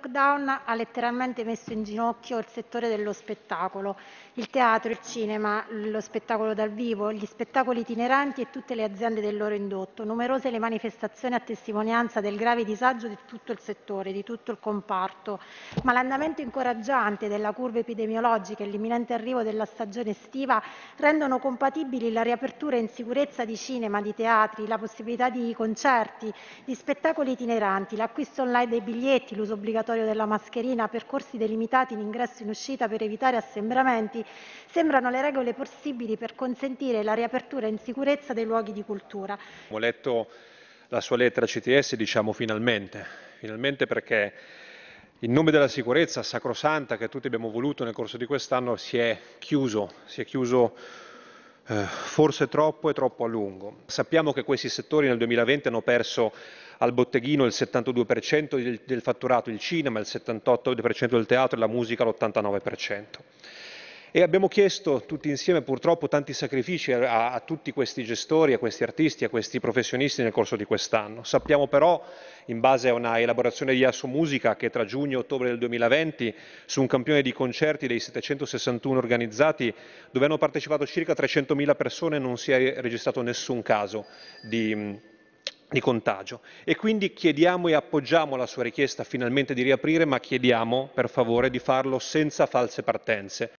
lockdown ha letteralmente messo in ginocchio il settore dello spettacolo, il teatro, il cinema, lo spettacolo dal vivo, gli spettacoli itineranti e tutte le aziende del loro indotto. Numerose le manifestazioni a testimonianza del grave disagio di tutto il settore, di tutto il comparto, ma l'andamento incoraggiante della curva epidemiologica e l'imminente arrivo della stagione estiva rendono compatibili la riapertura in sicurezza di cinema, di teatri, la possibilità di concerti, di spettacoli itineranti, l'acquisto online dei biglietti, l'uso obbligatorio obbligatorio della mascherina, percorsi delimitati in ingresso e in uscita per evitare assembramenti, sembrano le regole possibili per consentire la riapertura in sicurezza dei luoghi di cultura. Ho letto la sua lettera CTS, diciamo finalmente, finalmente perché in nome della sicurezza sacrosanta che tutti abbiamo voluto nel corso di quest'anno si è chiuso, si è chiuso eh, forse troppo e troppo a lungo. Sappiamo che questi settori nel 2020 hanno perso al botteghino il 72% del, del fatturato, il cinema il 78% del teatro e la musica l'89%. E abbiamo chiesto tutti insieme purtroppo tanti sacrifici a, a, tutti questi gestori, a questi artisti, a questi professionisti nel corso di quest'anno. Sappiamo però, in base a una elaborazione di Asso Musica, che tra giugno e ottobre del 2020, su un campione di concerti dei 761 organizzati, dove hanno partecipato circa 300.000 persone, non si è registrato nessun caso di di contagio e quindi chiediamo e appoggiamo la sua richiesta finalmente di riaprire, ma chiediamo per favore di farlo senza false partenze.